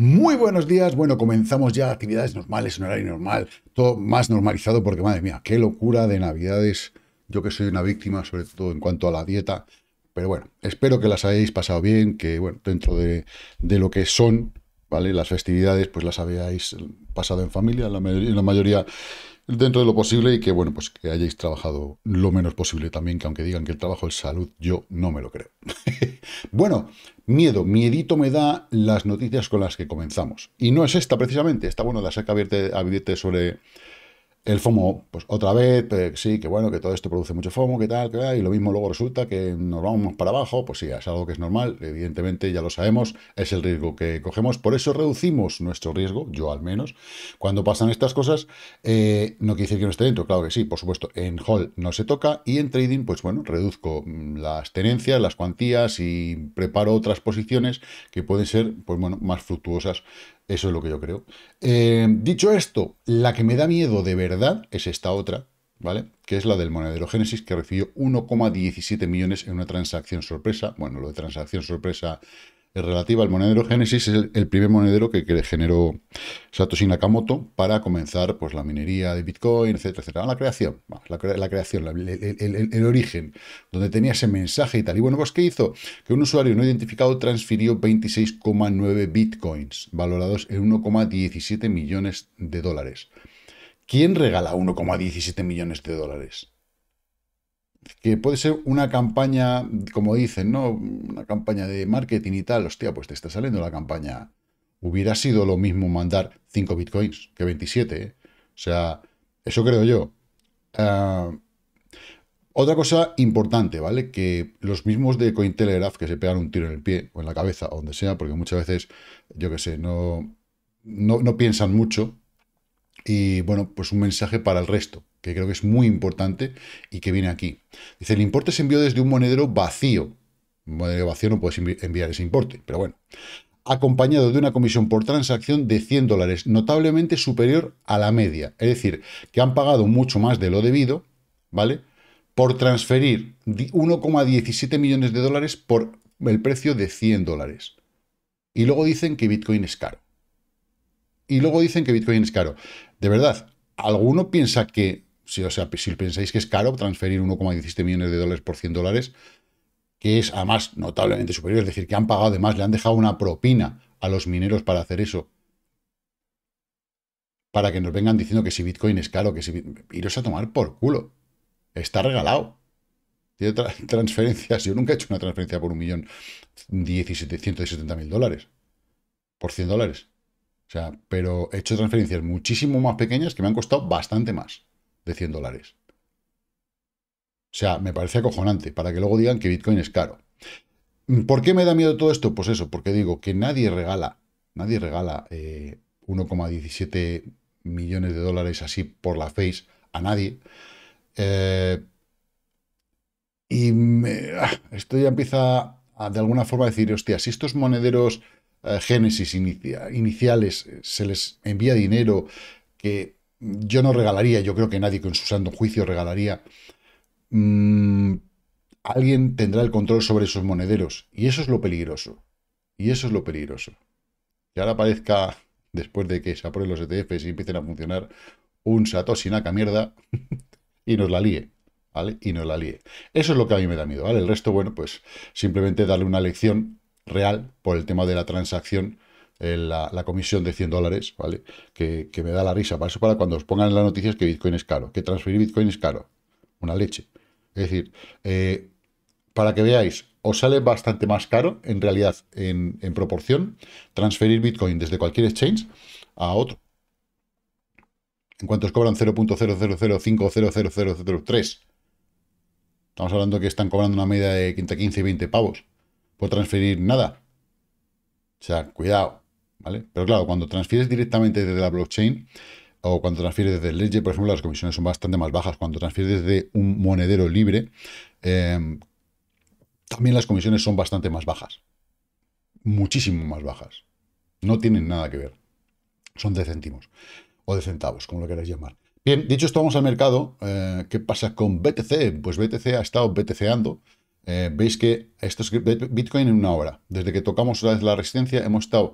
Muy buenos días. Bueno, comenzamos ya actividades normales, un horario normal, todo más normalizado porque, madre mía, qué locura de navidades. Yo que soy una víctima, sobre todo en cuanto a la dieta. Pero bueno, espero que las hayáis pasado bien, que bueno, dentro de, lo que son, ¿vale? Las festividades, pues las habéis pasado en familia, la mayoría dentro de lo posible y que, bueno, pues que hayáis trabajado lo menos posible también, que aunque digan que el trabajo es salud, yo no me lo creo. bueno, miedo, miedito me da las noticias con las que comenzamos. Y no es esta precisamente, Está bueno, la saca abierta sobre el FOMO, pues otra vez, eh, sí, que bueno, que todo esto produce mucho FOMO, que tal, que y lo mismo luego resulta que nos vamos para abajo, pues sí, es algo que es normal, evidentemente ya lo sabemos, es el riesgo que cogemos, por eso reducimos nuestro riesgo, yo al menos, cuando pasan estas cosas, eh, no quiere decir que no esté dentro, claro que sí, por supuesto, en hall no se toca, y en trading, pues bueno, reduzco mm, las tenencias, las cuantías, y preparo otras posiciones que pueden ser, pues bueno, más fructuosas eso es lo que yo creo. Eh, dicho esto, la que me da miedo de verdad es esta otra, ¿vale? Que es la del monedero Génesis, que recibió 1,17 millones en una transacción sorpresa. Bueno, lo de transacción sorpresa relativa al monedero Genesis, es el, primer monedero que, generó Satoshi Nakamoto para comenzar pues, la minería de Bitcoin, etcétera, etcétera. La creación, la, creación, el, origen, donde tenía ese mensaje y tal. Y bueno, pues ¿qué hizo? Que un usuario no identificado transfirió 26,9 Bitcoins, valorados en 1,17 millones de dólares. ¿Quién regala 1,17 millones de dólares? que puede ser una campaña, como dicen, ¿no? Una campaña de marketing y tal. Hostia, pues te está saliendo la campaña. Hubiera sido lo mismo mandar 5 bitcoins que 27. ¿eh? O sea, eso creo yo. Ah, otra cosa importante, ¿vale? Que los mismos de Cointelegraph que se pegan un tiro en el pie o en la cabeza o donde sea, porque muchas veces, yo qué sé, no, no, no piensan mucho y bueno, pues un mensaje para el resto, que creo que es muy importante y que viene aquí. Dice, el importe se envió desde un monedero vacío. Un monedero vacío no puedes enviar ese importe, pero bueno. Acompañado de una comisión por transacción de 100 dólares, notablemente superior a la media. Es decir, que han pagado mucho más de lo debido, ¿vale? Por transferir 1,17 millones de dólares por el precio de 100 dólares. Y luego dicen que Bitcoin es caro. Y luego dicen que Bitcoin es caro. De verdad, ¿alguno piensa que, si, o sea, si pensáis que es caro transferir 1,17 millones de dólares por 100 dólares, que es además notablemente superior, es decir, que han pagado además, le han dejado una propina a los mineros para hacer eso, para que nos vengan diciendo que si Bitcoin es caro, que si... Iros a tomar por culo. Está regalado. Tiene transferencias. Yo nunca he hecho una transferencia por un millón mil dólares. Por 100 dólares. O sea, pero he hecho transferencias muchísimo más pequeñas que me han costado bastante más de 100 dólares. O sea, me parece acojonante para que luego digan que Bitcoin es caro. ¿Por qué me da miedo todo esto? Pues eso, porque digo que nadie regala, nadie regala 1,17 eh, millones de dólares así por la face a nadie. Eh, y ah, esto ya empieza de alguna forma a decir, hostia, si estos monederos eh, Génesis iniciales eh, se les envía dinero que yo no regalaría, yo creo que nadie con su santo juicio regalaría. Mm, alguien tendrá el control sobre esos monederos y eso es lo peligroso. Y eso es lo peligroso. Que ahora parezca después de que se aprueben los ETFs y empiecen a funcionar, un Satoshi Naka mierda y nos la líe. ¿Vale? Y nos la líe. Eso es lo que a mí me da miedo, ¿vale? El resto, bueno, pues simplemente darle una lección real por el tema de la transacción, eh, la, comisión de 100 dólares, ¿vale? Que, me da la risa. Para eso, para cuando os pongan en las noticias que Bitcoin es caro, que transferir Bitcoin es caro. Una leche. Es decir, eh, para que veáis, os sale bastante más caro, en realidad, en, proporción, transferir Bitcoin desde cualquier exchange a otro. En cuanto os cobran 0.000500003, estamos hablando que están cobrando una media de 15 y 20 pavos puedo transferir nada. O sea, cuidado, ¿vale? Pero claro, cuando transfieres directamente desde la blockchain o cuando transfieres desde ledger, por ejemplo, las comisiones son bastante más bajas. Cuando transfieres desde un monedero libre, em, también las comisiones son bastante más bajas. Muchísimo más bajas. No tienen nada que ver. Son de céntimos o de centavos, como lo queráis llamar. Bien, dicho esto, vamos al mercado. Eh, ¿Qué pasa con BTC? Pues BTC ha estado BTCando. Eh, veis que esto es Bitcoin en una hora. Desde que tocamos vez la resistencia, hemos estado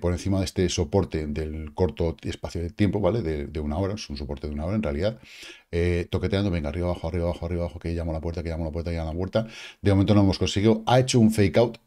por encima de este soporte del corto espacio de tiempo, ¿vale? De, una hora, es un soporte de una hora en realidad. Eh, toqueteando, venga, arriba, abajo, arriba, abajo, arriba, abajo, que llamo la puerta, que llamo la puerta, que llamo la puerta. De momento no hemos conseguido. Ha hecho un fake out,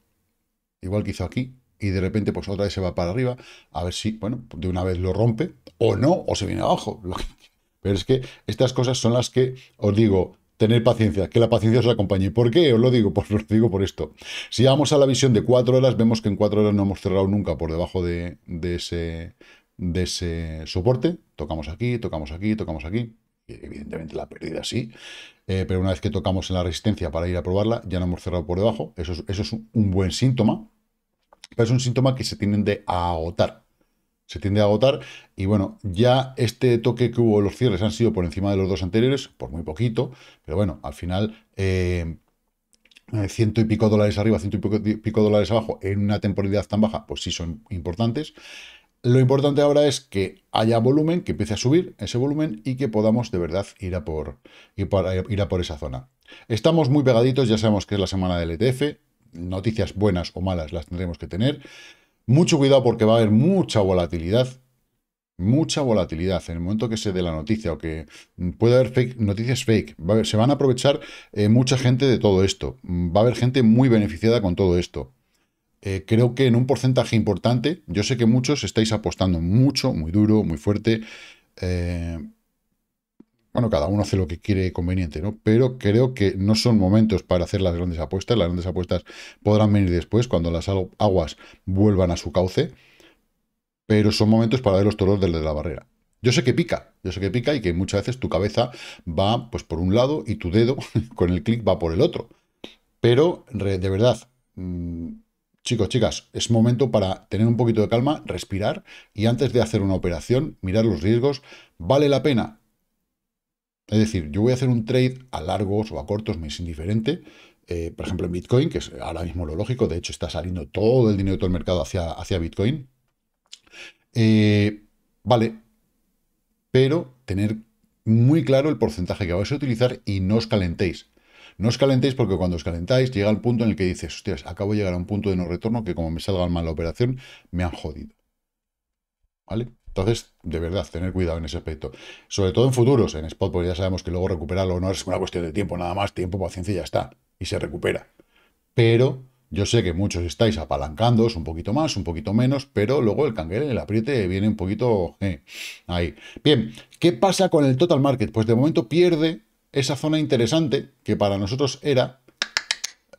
igual que hizo aquí, y de repente pues otra vez se va para arriba, a ver si, bueno, de una vez lo rompe, o no, o se viene abajo. Pero es que estas cosas son las que os digo, tener paciencia, que la paciencia os acompañe. ¿Por qué? Os lo digo, pues lo digo por esto. Si vamos a la visión de cuatro horas, vemos que en cuatro horas no hemos cerrado nunca por debajo de, ese, de ese soporte. Tocamos aquí, tocamos aquí, tocamos aquí. Evidentemente la pérdida sí, eh, pero una vez que tocamos en la resistencia para ir a probarla, ya no hemos cerrado por debajo. Eso es, eso es un buen síntoma, pero es un síntoma que se tienen de agotar se tiende a agotar y bueno, ya este toque que hubo, los cierres han sido por encima de los dos anteriores, por muy poquito, pero bueno, al final eh, eh, ciento y pico dólares arriba, ciento y pico, dólares abajo en una temporalidad tan baja, pues sí son importantes. Lo importante ahora es que haya volumen, que empiece a subir ese volumen y que podamos de verdad ir a por, ir a por esa zona. Estamos muy pegaditos, ya sabemos que es la semana del ETF, noticias buenas o malas las tendremos que tener. Mucho cuidado porque va a haber mucha volatilidad. Mucha volatilidad en el momento que se dé la noticia o que puede haber noticias fake. se van a aprovechar eh, mucha gente de todo esto. Mm, va a haber gente muy beneficiada con todo esto. Eh, creo que en un porcentaje importante, yo sé que muchos estáis apostando mucho, muy duro, muy fuerte. Eh, bueno, cada uno hace lo que quiere conveniente, ¿no? Pero creo que no son momentos para hacer las grandes apuestas. Las grandes apuestas podrán venir después, cuando las aguas vuelvan a su cauce. Pero son momentos para ver los toros desde la barrera. Yo sé que pica, yo sé que pica y que muchas veces tu cabeza va pues por un lado y tu dedo con el clic va por el otro. Pero de verdad, mm, chicos, chicas, es momento para tener un poquito de calma, respirar y antes de hacer una operación, mirar los riesgos. ¿Vale la pena? Es decir, yo voy a hacer un trade a largos o a cortos, me es indiferente. Eh, por ejemplo, en Bitcoin, que es ahora mismo lo lógico, de hecho está saliendo todo el dinero de todo el mercado hacia, hacia Bitcoin. Eh, vale, pero tener muy claro el porcentaje que vais a utilizar y no os calentéis. No os calentéis porque cuando os calentáis llega el punto en el que dices, hostias, acabo de llegar a un punto de no retorno que como me salga mal la operación, me han jodido. ¿Vale? Entonces, de verdad, tener cuidado en ese aspecto. Sobre todo en futuros, en spot, porque ya sabemos que luego recuperarlo no es una cuestión de tiempo, nada más, tiempo, paciencia y ya está. Y se recupera. Pero yo sé que muchos estáis apalancándoos un poquito más, un poquito menos, pero luego el canguel, el apriete, viene un poquito eh, ahí. Bien, ¿qué pasa con el total market? Pues de momento pierde esa zona interesante que para nosotros era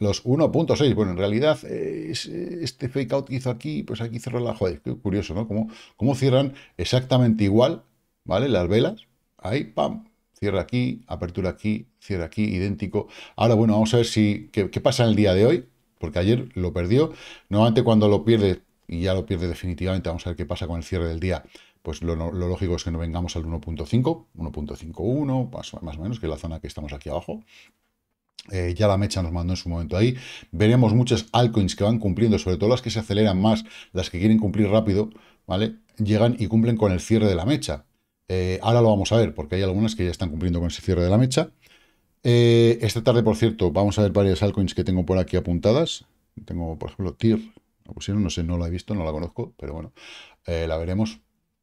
los 1.6. Bueno, en realidad, eh, eh, este fake out que hizo aquí, pues aquí cerró la... Joder, qué curioso, ¿no? Cómo, cómo cierran exactamente igual, ¿vale? Las velas, ahí, pam, cierra aquí, apertura aquí, cierra aquí, idéntico. Ahora, bueno, vamos a ver si qué, pasa en el día de hoy, porque ayer lo perdió. nuevamente cuando lo pierde, y ya lo pierde definitivamente, vamos a ver qué pasa con el cierre del día, pues lo, lógico es que no vengamos al 1.5, 1.51, más, más o menos, que es la zona que estamos aquí abajo. Eh, ya la mecha nos mandó en su momento ahí. Veremos muchas altcoins que van cumpliendo, sobre todo las que se aceleran más, las que quieren cumplir rápido, ¿vale? Llegan y cumplen con el cierre de la mecha. Eh, ahora lo vamos a ver, porque hay algunas que ya están cumpliendo con ese cierre de la mecha. Eh, esta tarde, por cierto, vamos a ver varias altcoins que tengo por aquí apuntadas. Tengo, por ejemplo, TIR. no sé, no la he visto, no la conozco, pero bueno, la veremos.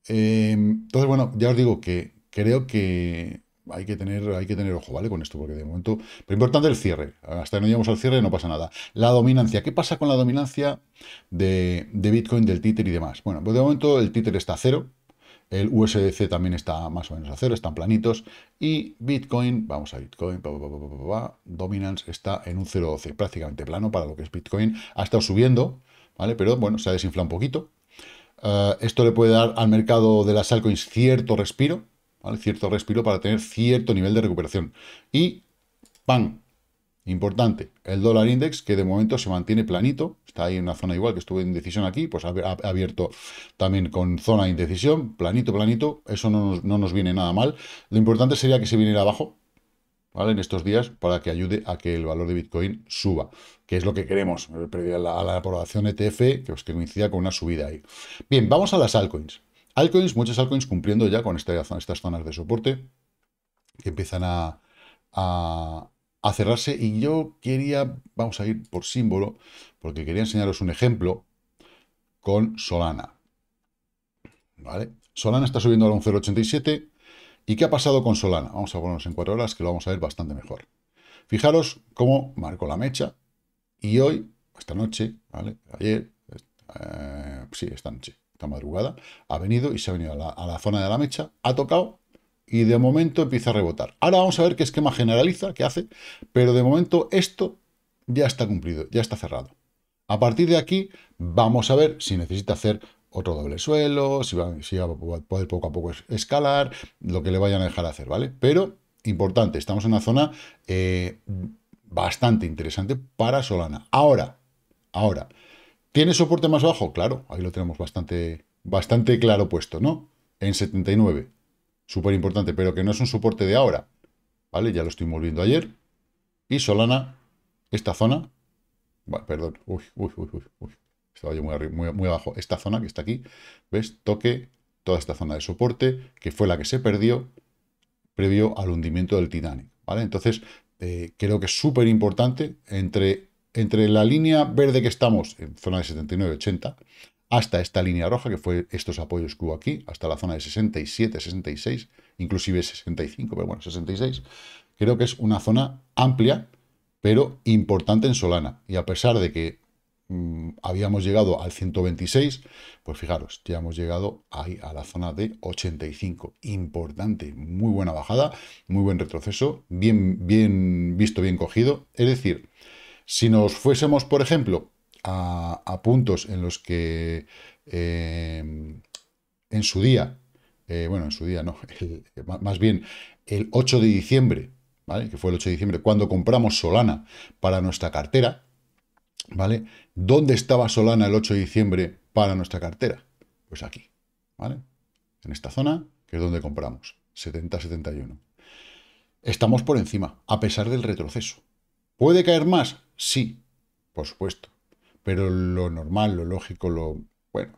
entonces, bueno, ya os digo que creo que hay que tener, hay que tener ojo, ¿vale? Con esto, porque de momento. Pero importante el cierre. Hasta que no lleguemos al cierre no pasa nada. La dominancia. ¿Qué pasa con la dominancia de, Bitcoin, del títer y demás? Bueno, pues de momento el títer está a cero. El USDC también está más o menos a cero, están planitos. Y Bitcoin, vamos a Bitcoin, Dominance está en un 0.12, prácticamente plano para lo que es Bitcoin. Ha estado subiendo, ¿vale? Pero bueno, se ha desinflado un poquito. Eh, esto le puede dar al mercado de las altcoins cierto respiro, Cierto respiro para tener cierto nivel de recuperación. Y, pan Importante, el dólar index, que de momento se mantiene planito, está ahí en una zona igual que estuve en decisión aquí, pues ha abierto también con zona de indecisión, planito, planito, eso no nos, viene nada mal. Lo importante sería que se viniera abajo, ¿vale? En estos días, para que ayude a que el valor de Bitcoin suba, que es lo que queremos, eh, a la, aprobación ETF, e que, que coincida con una subida ahí. Bien, vamos a las altcoins. Alcoins, muchas altcoins cumpliendo ya con estas zonas de soporte que empiezan a, cerrarse. Y yo quería, vamos a ir por símbolo, porque quería enseñaros un ejemplo con Solana. ¿Vale? Solana está subiendo a 1.087 ¿Y qué ha pasado con Solana? Vamos a ponernos en cuatro horas, que lo vamos a ver bastante mejor. Fijaros cómo marcó la mecha. Y hoy, esta noche, ¿vale? Ayer, eh, sí, esta noche, madrugada, ha venido y se ha venido a la, zona de la mecha, ha tocado y de momento empieza a rebotar. Ahora vamos a ver qué esquema generaliza, qué hace, pero de momento esto ya está cumplido, ya está cerrado. A partir de aquí vamos a ver si necesita hacer otro doble suelo, si va, a poder poco a poco escalar, lo que le vayan a dejar hacer, ¿vale? Pero, importante, estamos en una zona eh, bastante interesante para Solana. Ahora, ahora, ¿Tiene soporte más bajo? Claro, ahí lo tenemos bastante, bastante claro puesto, ¿no? En 79. Súper importante, pero que no es un soporte de ahora. ¿Vale? Ya lo estoy volviendo ayer. Y Solana, esta zona... perdón. Uy, uy, uy, uy, uy. Estaba yo muy, muy, abajo. Esta zona que está aquí, ¿ves? Toque toda esta zona de soporte, que fue la que se perdió previo al hundimiento del Titanic. ¿Vale? Entonces, eh, creo que es súper importante entre entre la línea verde que estamos, en zona de 79-80, hasta esta línea roja, que fue estos apoyos que hubo aquí, hasta la zona de 67, 66, inclusive 65, pero bueno, 66, creo que es una zona amplia, pero importante en Solana. Y a pesar de que mm, habíamos llegado al 126, pues fijaros, ya hemos llegado ahí a la zona de 85. Importante, muy buena bajada, muy buen retroceso, bien, bien visto, bien cogido. Es decir, si nos fuésemos, por ejemplo, a, puntos en los que eh, en su día, eh, bueno, en su día no, más bien el 8 de diciembre, ¿vale? que fue el 8 de diciembre, cuando compramos Solana para nuestra cartera, ¿vale? ¿Dónde estaba Solana el 8 de diciembre para nuestra cartera? Pues aquí, ¿vale? En esta zona, que es donde compramos, 70-71. Estamos por encima, a pesar del retroceso. ¿Puede caer más? Sí, por supuesto. Pero lo normal, lo lógico, lo... Bueno,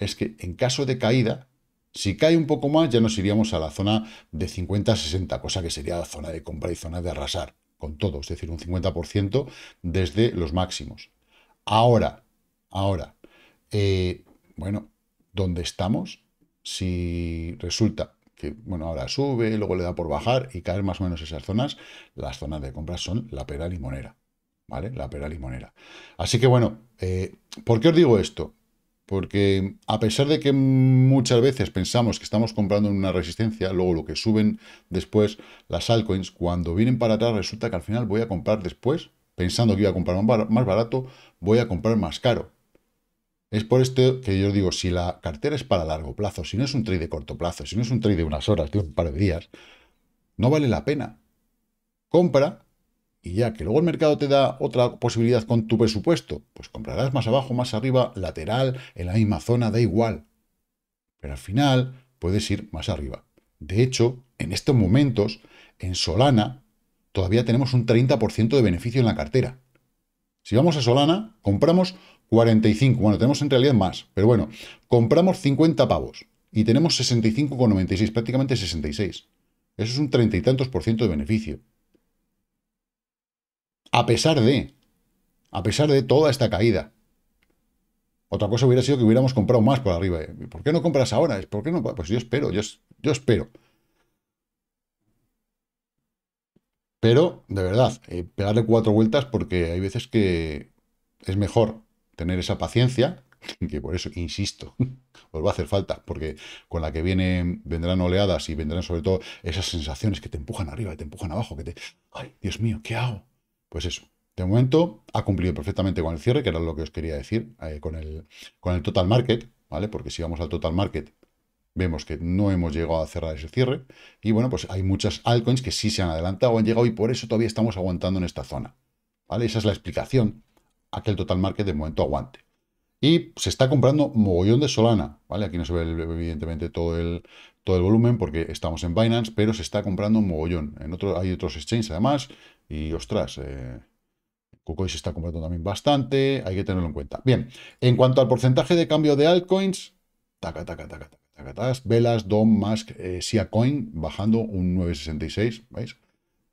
es que en caso de caída, si cae un poco más, ya nos iríamos a la zona de 50-60, cosa que sería la zona de compra y zona de arrasar con todo, es decir, un 50% desde los máximos. Ahora, ahora, eh, bueno, ¿dónde estamos? Si resulta que, bueno, ahora sube, luego le da por bajar y caer más o menos esas zonas, las zonas de compra son la pera limonera. ¿vale? La pera limonera. Así que bueno, eh, ¿por qué os digo esto? Porque a pesar de que muchas veces pensamos que estamos comprando en una resistencia, luego lo que suben después las altcoins, cuando vienen para atrás resulta que al final voy a comprar después, pensando que iba a comprar más barato, voy a comprar más caro. Es por esto que yo digo, si la cartera es para largo plazo, si no es un trade de corto plazo, si no es un trade de unas horas, de un par de días, no vale la pena. Compra y ya que luego el mercado te da otra posibilidad con tu presupuesto, pues comprarás más abajo, más arriba, lateral, en la misma zona, da igual. Pero al final puedes ir más arriba. De hecho, en estos momentos, en Solana, todavía tenemos un 30% de beneficio en la cartera. Si vamos a Solana, compramos 45, bueno, tenemos en realidad más, pero bueno, compramos 50 pavos y tenemos 65,96, prácticamente 66. Eso es un treinta y tantos por ciento de beneficio. A pesar de, a pesar de toda esta caída. Otra cosa hubiera sido que hubiéramos comprado más por arriba. ¿eh? ¿Por qué no compras ahora? ¿Por qué no? Pues yo espero, yo, yo espero. Pero, de verdad, eh, pegarle cuatro vueltas porque hay veces que es mejor tener esa paciencia, que por eso, insisto, os va a hacer falta, porque con la que vienen, vendrán oleadas y vendrán sobre todo esas sensaciones que te empujan arriba, y te empujan abajo, que te... ¡Ay, Dios mío, qué hago! pues eso. De momento ha cumplido perfectamente con el cierre, que era lo que os quería decir, eh, con, el, con el total market, ¿vale? Porque si vamos al total market, vemos que no hemos llegado a cerrar ese cierre. Y bueno, pues hay muchas altcoins que sí se han adelantado han llegado y por eso todavía estamos aguantando en esta zona. ¿Vale? Esa es la explicación a que el total market de momento aguante. Y se está comprando mogollón de Solana, ¿vale? Aquí no se ve evidentemente todo el, todo el volumen porque estamos en Binance, pero se está comprando un mogollón. En otro, hay otros exchanges además y ostras, eh, se está comprando también bastante, hay que tenerlo en cuenta. Bien, en cuanto al porcentaje de cambio de altcoins, taca, taca, taca, taca, taca, Velas, Dom, MASK, eh, coin bajando un 9,66, ¿veis?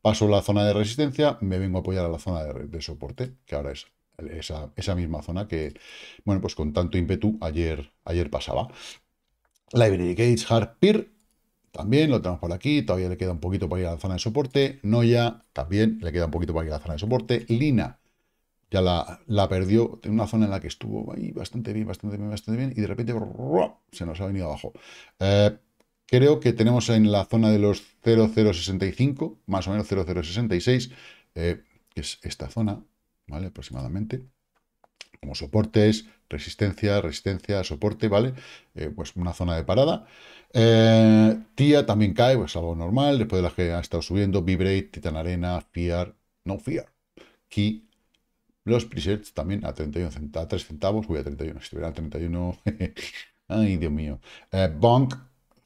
Paso la zona de resistencia, me vengo a apoyar a la zona de, soporte, que ahora es esa, esa, misma zona que, bueno, pues con tanto ímpetu ayer, ayer pasaba. Library Gates, Hard Peer, también lo tenemos por aquí, todavía le queda un poquito para ir a la zona de soporte. Noya, también le queda un poquito para ir a la zona de soporte. Lina, ya la, perdió en una zona en la que estuvo ahí bastante bien, bastante bien, bastante bien, y de repente se nos ha venido abajo. Eh, creo que tenemos en la zona de los 0,065, más o menos 0,066, eh, que es esta zona, ¿vale? Aproximadamente como soportes, resistencia, resistencia, soporte, ¿vale? Eh, pues una zona de parada. Eh, tía también cae, pues algo normal, después de las que ha estado subiendo, Vibrate, Titan Arena, Fear, no Fear, Key, los presets también a 31 centavos, 3 centavos, voy a 31, si estuviera a 31, ay Dios mío. Eh, Bonk,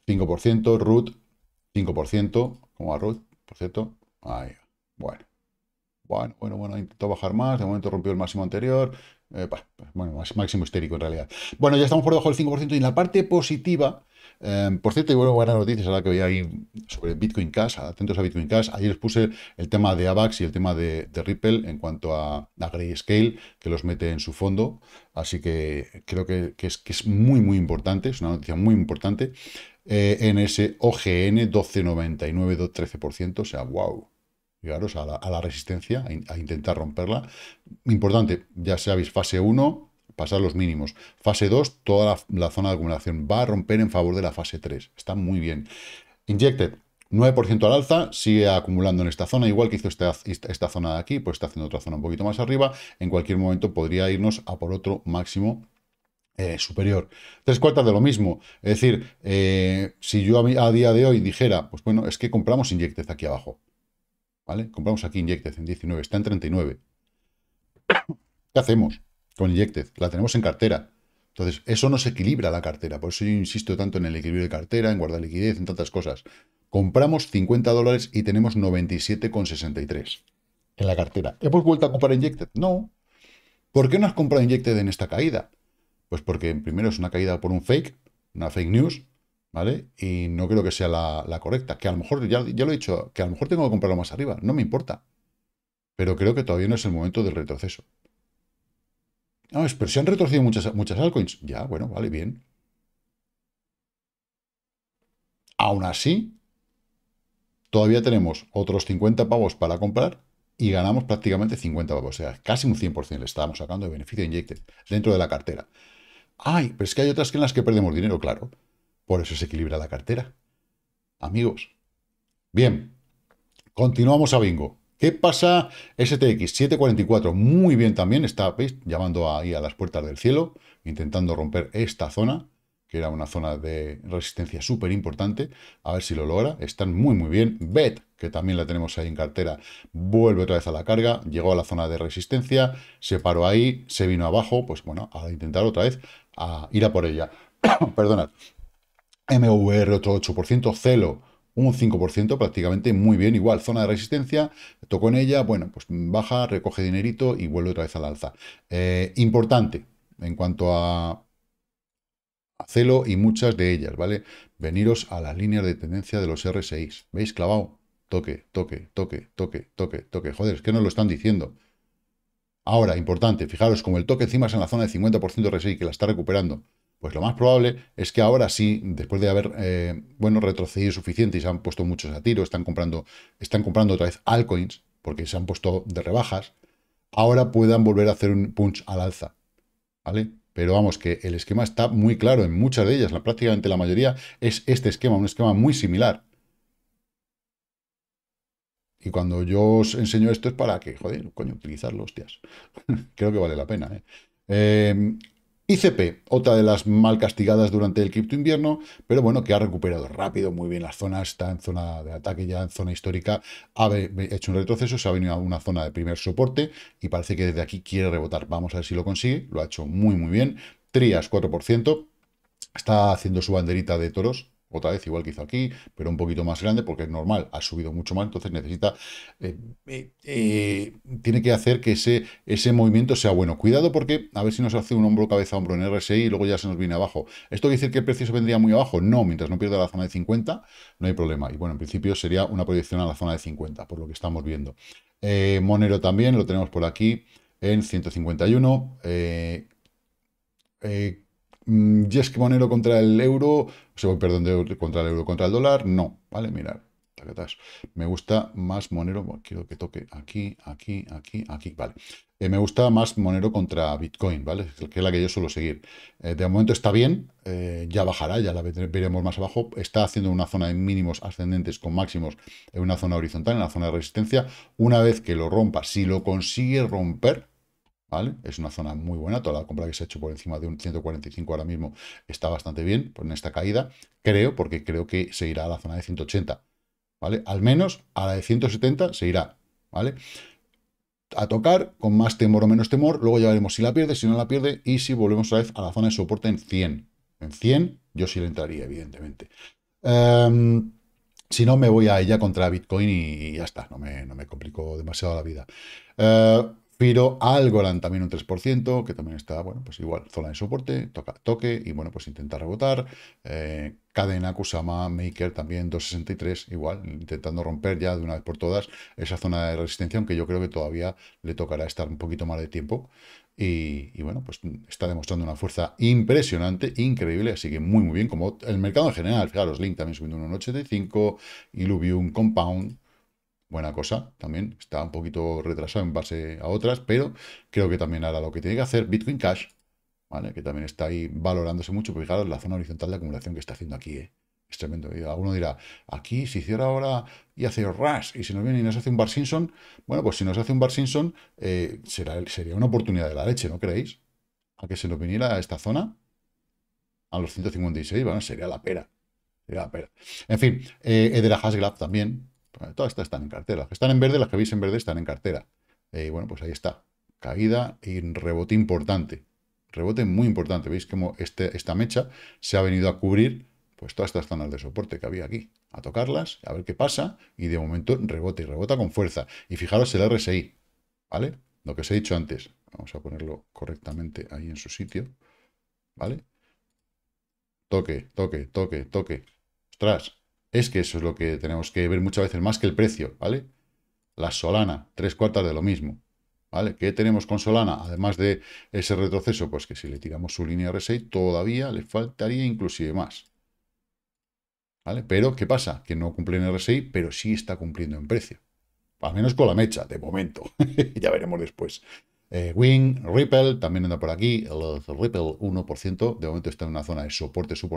5%, Root, 5%, como a Root, por cierto, Ahí. bueno. Bueno, bueno, bueno, intentó bajar más, de momento rompió el máximo anterior, eh, bueno, máximo histérico en realidad. Bueno, ya estamos por debajo del 5% y en la parte positiva, em, por cierto, y bueno, noticias ahora que a ahí sobre Bitcoin Cash, atentos a Bitcoin Cash. Ayer les puse el tema de AVAX y el tema de, Ripple en cuanto a, a, Grayscale, que los mete en su fondo. Así que creo que, es, es, muy, muy importante, es una noticia muy importante. Eh, en ese OGN 12,99, 13%, o sea, wow. Llegaros a la, resistencia, a, intentar romperla. Importante, ya sabéis, fase 1, pasar los mínimos. Fase 2, toda la, zona de acumulación va a romper en favor de la fase 3. Está muy bien. Injected, 9% al alza, sigue acumulando en esta zona, igual que hizo esta, esta, zona de aquí, pues está haciendo otra zona un poquito más arriba, en cualquier momento podría irnos a por otro máximo eh, superior. Tres cuartas de lo mismo, es decir, eh, si yo a, día de hoy dijera, pues bueno, es que compramos Injected aquí abajo, ¿vale? Compramos aquí Injected en 19, está en 39. ¿Qué hacemos con Injected? La tenemos en cartera. Entonces, eso nos equilibra la cartera. Por eso yo insisto tanto en el equilibrio de cartera, en guardar liquidez, en tantas cosas. Compramos 50 dólares y tenemos 97,63 en la cartera. ¿Hemos vuelto a comprar Injected? No. ¿Por qué no has comprado Injected en esta caída? Pues porque primero es una caída por un fake, una fake news, ¿vale? Y no creo que sea la, correcta. Que a lo mejor, ya, lo he dicho, que a lo mejor tengo que comprarlo más arriba, no me importa. Pero creo que todavía no es el momento del retroceso. No, es, pero se han retrocedido muchas, muchas altcoins. Ya, bueno, vale, bien. Aún así, todavía tenemos otros 50 pavos para comprar y ganamos prácticamente 50 pavos. O sea, casi un 100% le estábamos sacando de beneficio de Injected dentro de la cartera. Ay, pero es que hay otras que en las que perdemos dinero, claro. Por eso se equilibra la cartera. Amigos. Bien, continuamos a bingo. ¿Qué pasa? STX 744, muy bien también, está ¿veis? llamando ahí a las puertas del cielo, intentando romper esta zona, que era una zona de resistencia súper importante, a ver si lo logra, están muy muy bien. BET, que también la tenemos ahí en cartera, vuelve otra vez a la carga, llegó a la zona de resistencia, se paró ahí, se vino abajo, pues bueno, a intentar otra vez a ir a por ella. Perdonad, MVR otro 8%, Celo un 5% prácticamente, muy bien, igual, zona de resistencia, tocó en ella, bueno, pues baja, recoge dinerito y vuelve otra vez al alza. Eh, importante en cuanto a, Celo y muchas de ellas, ¿vale? Veniros a las líneas de tendencia de los R6, ¿veis? Clavado, toque, toque, toque, toque, toque, toque, joder, es que no lo están diciendo. Ahora, importante, fijaros, como el toque encima es en la zona de 50% R6 que la está recuperando, pues lo más probable es que ahora sí, después de haber eh, bueno, retrocedido suficiente y se han puesto muchos a tiro, están comprando, están comprando otra vez altcoins, porque se han puesto de rebajas, ahora puedan volver a hacer un punch al alza. ¿Vale? Pero vamos, que el esquema está muy claro en muchas de ellas, prácticamente la mayoría es este esquema, un esquema muy similar. Y cuando yo os enseño esto es para que, joder, coño, utilizarlo, hostias. Creo que vale la pena. ¿eh? eh ICP, otra de las mal castigadas durante el cripto invierno, pero bueno, que ha recuperado rápido, muy bien las zonas, está en zona de ataque ya, en zona histórica, ha hecho un retroceso, se ha venido a una zona de primer soporte y parece que desde aquí quiere rebotar. Vamos a ver si lo consigue, lo ha hecho muy muy bien. Trias 4%, está haciendo su banderita de toros, otra vez igual que hizo aquí, pero un poquito más grande porque es normal, ha subido mucho más, entonces necesita, eh, eh, eh, tiene que hacer que ese, ese movimiento sea bueno. Cuidado porque a ver si nos hace un hombro, cabeza, hombro en RSI y luego ya se nos viene abajo. ¿Esto quiere decir que el precio se vendría muy abajo? No, mientras no pierda la zona de 50, no hay problema. Y bueno, en principio sería una proyección a la zona de 50, por lo que estamos viendo. Monero también, lo tenemos por aquí en 151 que mm, Monero contra el euro, se perdón, contra el euro, contra el dólar, no, ¿vale? Mirar, me gusta más Monero, quiero que toque aquí, aquí, aquí, aquí, vale. Eh, me gusta más Monero contra Bitcoin, ¿vale? Que es la que yo suelo seguir. Eh, de momento está bien, eh, ya bajará, ya la veremos más abajo. Está haciendo una zona de mínimos ascendentes con máximos en una zona horizontal, en la zona de resistencia. Una vez que lo rompa, si lo consigue romper, es una zona muy buena, toda la compra que se ha hecho por encima de un 145 ahora mismo está bastante bien pues en esta caída, creo, porque creo que se irá a la zona de 180, ¿vale? Al menos a la de 170 se irá, ¿vale? A tocar con más temor o menos temor, luego ya veremos si la pierde, si no la pierde y si volvemos otra vez a la zona de soporte en 100. En 100 yo sí le entraría, evidentemente. Em, si no, me voy a ella contra Bitcoin y, ya está, no me, no me complico demasiado la vida. Eh, algo Algorand también un 3%, que también está, bueno, pues igual, zona de soporte, toca, toque, y bueno, pues intenta rebotar. Eh, cadena, Kusama, Maker también 263, igual, intentando romper ya de una vez por todas esa zona de resistencia, aunque yo creo que todavía le tocará estar un poquito más de tiempo. Y, bueno, pues está demostrando una fuerza impresionante, increíble, así que muy muy bien, como el mercado en general, fijaros, Link también subiendo un 1,85, Illuvium, Compound, buena cosa también. Está un poquito retrasado en base a otras, pero creo que también hará lo que tiene que hacer Bitcoin Cash, ¿vale? Que también está ahí valorándose mucho, porque claro, la zona horizontal de acumulación que está haciendo aquí, ¿eh? Es tremendo. Y alguno dirá, aquí si cierra ahora y hace ras, y si nos viene y nos hace un Bar Simpson, bueno, pues si nos hace un Bar Simpson, eh, será, sería una oportunidad de la leche, ¿no creéis? A que se nos viniera a esta zona, a los 156, bueno, sería la pera. Sería la pera. En fin, eh, de la Hasgraf también, Todas estas están en cartera. Las que están en verde, las que veis en verde están en cartera. Y eh, bueno, pues ahí está. Caída y rebote importante. Rebote muy importante. ¿Veis cómo este, esta mecha se ha venido a cubrir pues todas estas zonas de soporte que había aquí? A tocarlas, a ver qué pasa. Y de momento rebota y rebota con fuerza. Y fijaros el RSI. ¿Vale? Lo que os he dicho antes. Vamos a ponerlo correctamente ahí en su sitio. ¿Vale? Toque, toque, toque, toque. Ostras, es que eso es lo que tenemos que ver muchas veces, más que el precio, ¿vale? La Solana, tres cuartas de lo mismo. ¿Vale? ¿Qué tenemos con Solana? Además de ese retroceso, pues que si le tiramos su línea R6, todavía le faltaría inclusive más. ¿Vale? Pero, ¿qué pasa? Que no cumple en R6, pero sí está cumpliendo en precio. Al menos con la mecha, de momento. ya veremos después. Eh, Wing, Ripple, también anda por aquí. El Ripple 1%, de momento está en una zona de soporte su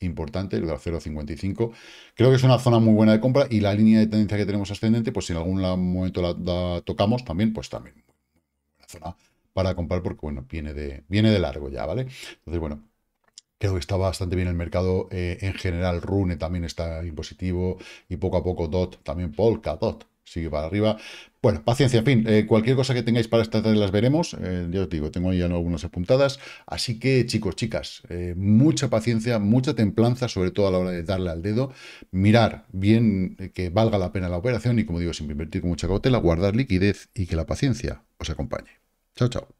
importante, el 0,55. Creo que es una zona muy buena de compra y la línea de tendencia que tenemos ascendente, pues si en algún momento la, tocamos también, pues también una zona para comprar porque, bueno, viene de, viene de largo ya, ¿vale? Entonces, bueno, creo que está bastante bien el mercado eh, en general. Rune también está impositivo y poco a poco DOT, también Polka, DOT, sigue para arriba. Bueno, paciencia, en fin, eh, cualquier cosa que tengáis para esta tarde las veremos. Yo eh, ya os digo, tengo ya algunas apuntadas. Así que, chicos, chicas, eh, mucha paciencia, mucha templanza, sobre todo a la hora de darle al dedo. Mirar bien que valga la pena la operación y, como digo, siempre invertir con mucha cautela, guardar liquidez y que la paciencia os acompañe. Chao, chao.